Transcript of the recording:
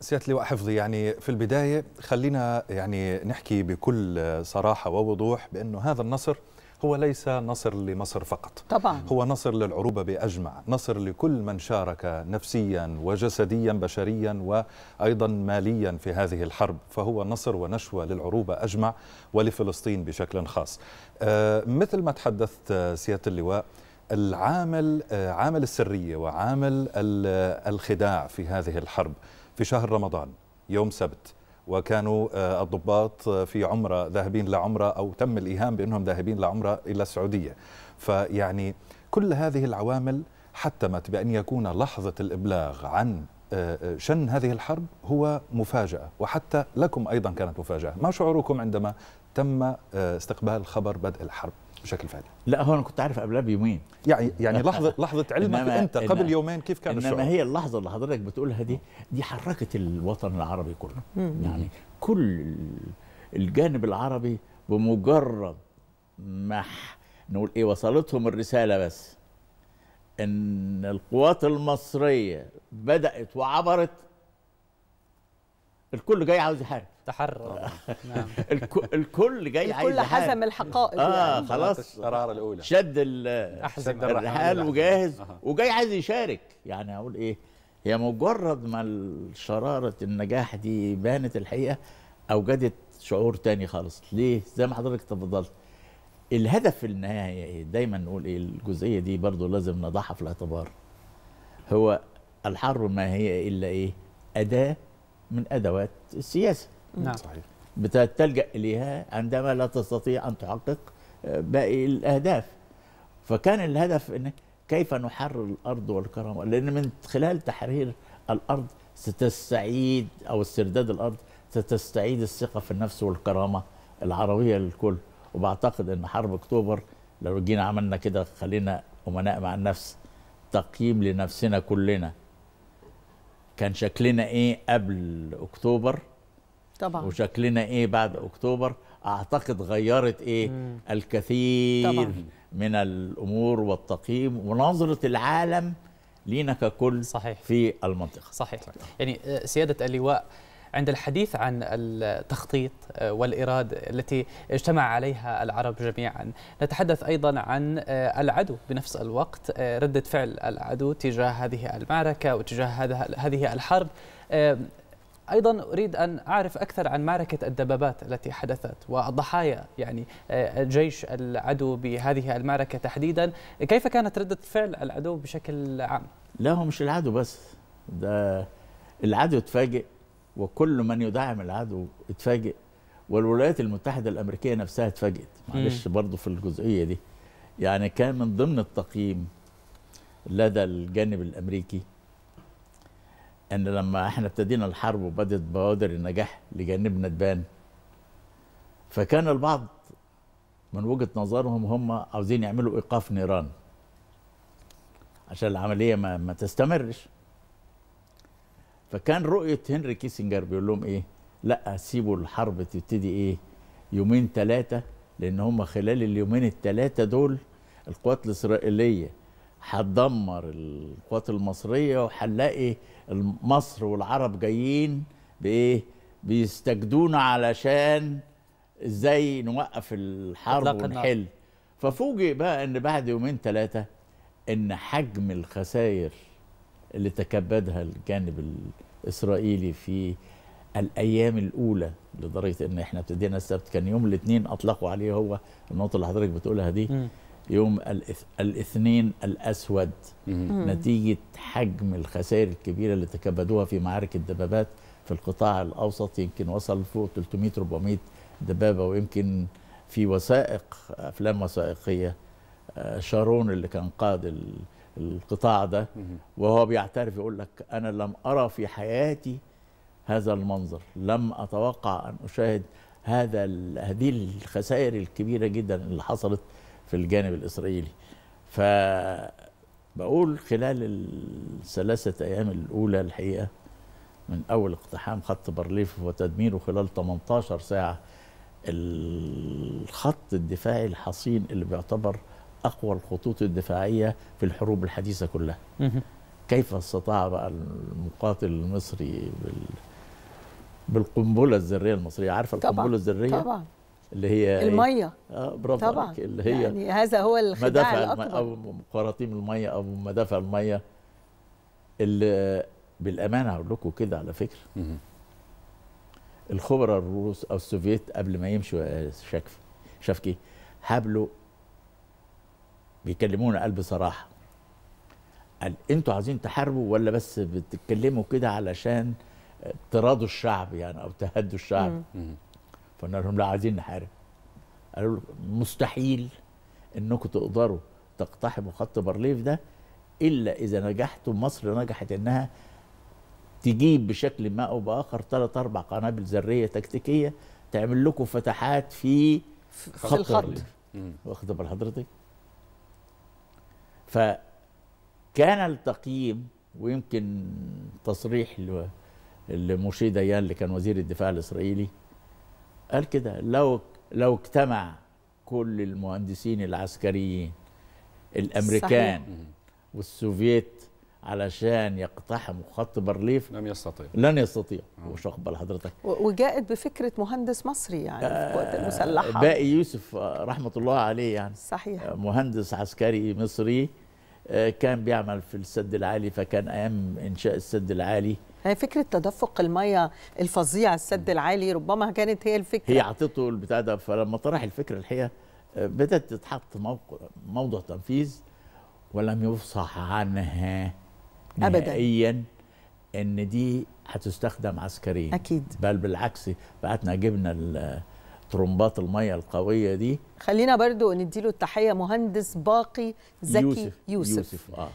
سيادة اللواء حفظي يعني في البداية خلينا يعني نحكي بكل صراحة ووضوح بأنه هذا النصر هو ليس نصر لمصر فقط طبعا هو نصر للعروبة بأجمع نصر لكل من شارك نفسيا وجسديا بشريا وأيضا ماليا في هذه الحرب فهو نصر ونشوة للعروبة أجمع ولفلسطين بشكل خاص آه، مثل ما تحدثت آه، سيادة اللواء العامل آه، عامل السرية وعامل الخداع في هذه الحرب في شهر رمضان يوم سبت وكانوا آه، الضباط آه، في عمرة ذاهبين لعمرة أو تم الإيهام بأنهم ذاهبين لعمرة إلى السعودية فيعني كل هذه العوامل حتمت بأن يكون لحظة الإبلاغ عن آه، شن هذه الحرب هو مفاجأة وحتى لكم أيضا كانت مفاجأة ما شعوركم عندما تم استقبال خبر بدء الحرب بشكل فعلي لا هو انا كنت عارف قبلها بيومين يعني يعني لحظه لحظه علمك انت قبل إنما يومين كيف كان انما الشعور؟ هي اللحظه اللي حضرتك بتقولها دي دي حركت الوطن العربي كله يعني كل الجانب العربي بمجرد ما نقول ايه وصلتهم الرساله بس ان القوات المصريه بدات وعبرت الكل جاي عاوز يحارب تحرر آه. نعم الكل جاي عايز الكل الحقائق اه يعني. خلاص القرار الاولى شد الرحال وجاهز وجاي عايز يشارك يعني اقول ايه هي مجرد ما شراره النجاح دي بانت الحقيقه اوجدت شعور تاني خالص ليه زي ما حضرتك تفضلت الهدف في النهايه دايما نقول ايه الجزئيه دي برضو لازم نضعها في الاعتبار هو الحرب ما هي الا ايه اداه من ادوات السياسه نعم. نعم صحيح بتلجأ إليها عندما لا تستطيع أن تحقق آه، باقي الأهداف فكان الهدف أن كيف نحرر الأرض والكرامه لأن من خلال تحرير الأرض ستستعيد أو استرداد الأرض ستستعيد الثقة في النفس والكرامة العربية للكل وبعتقد أن حرب أكتوبر لو جينا عملنا كده خلينا أمناء مع النفس تقييم لنفسنا كلنا كان شكلنا إيه قبل أكتوبر طبعا وشكلنا ايه بعد اكتوبر اعتقد غيرت ايه مم. الكثير طبعا. من الامور والتقييم ونظره العالم لينا ككل صحيح. في المنطقه صحيح. طبعا. يعني آه، سياده اللواء عند الحديث عن التخطيط آه، والإرادة التي اجتمع عليها العرب جميعا نتحدث أيضا عن آه، العدو بنفس الوقت ردة فعل العدو تجاه هذه المعركة وتجاه هذه الحرب أيضا أريد أن أعرف أكثر عن معركة الدبابات التي حدثت والضحايا يعني آه، جيش العدو بهذه المعركة تحديدا كيف كانت ردة فعل العدو بشكل عام؟ لا هو مش العدو بس ده العدو اتفاجئ وكل من يدعم العدو اتفاجئ والولايات المتحدة الأمريكية نفسها اتفاجئت معلش برضه في الجزئية دي يعني كان من ضمن التقييم لدى الجانب الأمريكي ان لما احنا ابتدينا الحرب وبدت بوادر النجاح لجانبنا تبان فكان البعض من وجهه نظرهم هم عاوزين يعملوا ايقاف نيران عشان العمليه ما, ما تستمرش فكان رؤيه هنري كيسنجر بيقول لهم ايه لا سيبوا الحرب تبتدي ايه يومين ثلاثه لان هم خلال اليومين الثلاثه دول القوات الاسرائيليه هتدمر القوات المصريه وهنلاقي مصر والعرب جايين بايه بيستجدونا علشان ازاي نوقف الحرب ونحل ففوجئ بقى ان بعد يومين ثلاثه ان حجم الخسائر اللي تكبدها الجانب الاسرائيلي في الايام الاولى لدرجه ان احنا ابتدينا السبت كان يوم الاثنين اطلقوا عليه هو النقطه اللي حضرتك بتقولها دي يوم الاثنين الاسود نتيجه حجم الخسائر الكبيره اللي تكبدوها في معارك الدبابات في القطاع الاوسط يمكن وصل فوق 300 400 دبابه ويمكن في وثائق افلام وثائقيه آه، شارون اللي كان قائد القطاع ده وهو بيعترف يقول لك انا لم ارى في حياتي هذا المنظر لم اتوقع ان اشاهد هذا هذه الخسائر الكبيره جدا اللي حصلت في الجانب الإسرائيلي بقول خلال الثلاثة أيام الأولى الحقيقة من أول اقتحام خط بارليف وتدميره خلال 18 ساعة الخط الدفاعي الحصين اللي بيعتبر أقوى الخطوط الدفاعية في الحروب الحديثة كلها كيف استطاع بقى المقاتل المصري بال... بالقنبله الذريه المصريه عارفه القنبله الذريه طبعا اللي هي إيه؟ الميه اه برافو طبعا عليك. اللي هي يعني هذا هو الخداع الاكبر او قراطيم الميه او مدافع الميه اللي بالامانه هقول لكم كده على فكره الخبراء الروس او السوفيت قبل ما يمشوا آه، شكفي شافكي هبلوا بيكلمونا قال بصراحه قال انتوا عايزين تحاربوا ولا بس بتتكلموا كده علشان تراضوا الشعب يعني او تهدوا الشعب فقلنا لهم لا عايزين نحارب قالوا مستحيل انكم تقدروا تقتحموا خط بارليف ده الا اذا نجحتوا مصر نجحت انها تجيب بشكل ما او باخر ثلاث اربع قنابل ذريه تكتيكيه تعمل لكم فتحات في خط بارليف الخط واخد بال حضرتك فكان التقييم ويمكن تصريح لموشي ديان اللي كان وزير الدفاع الاسرائيلي قال كده لو لو اجتمع كل المهندسين العسكريين الامريكان صحيح. والسوفييت علشان يقتحموا خط بارليف لم يستطيع لن يستطيع آه. مش اقبل حضرتك وجاءت بفكره مهندس مصري يعني آه في القوات المسلحه باقي يوسف رحمه الله عليه يعني صحيح آه، مهندس عسكري مصري آه، كان بيعمل في السد العالي فكان ايام انشاء السد العالي هي فكره تدفق الميه الفظيع السد العالي ربما كانت هي الفكره هي عطته البتاع ده فلما طرح الفكره الحقيقه آه، بدات تتحط موضع تنفيذ ولم يفصح عنها نهائيا أبداً. ان دي هتستخدم عسكريا اكيد بل بالعكس بعتنا جبنا ترمبات الميه القويه دي خلينا برضو نديله التحيه مهندس باقي زكي يوسف يوسف, يوسف. آه.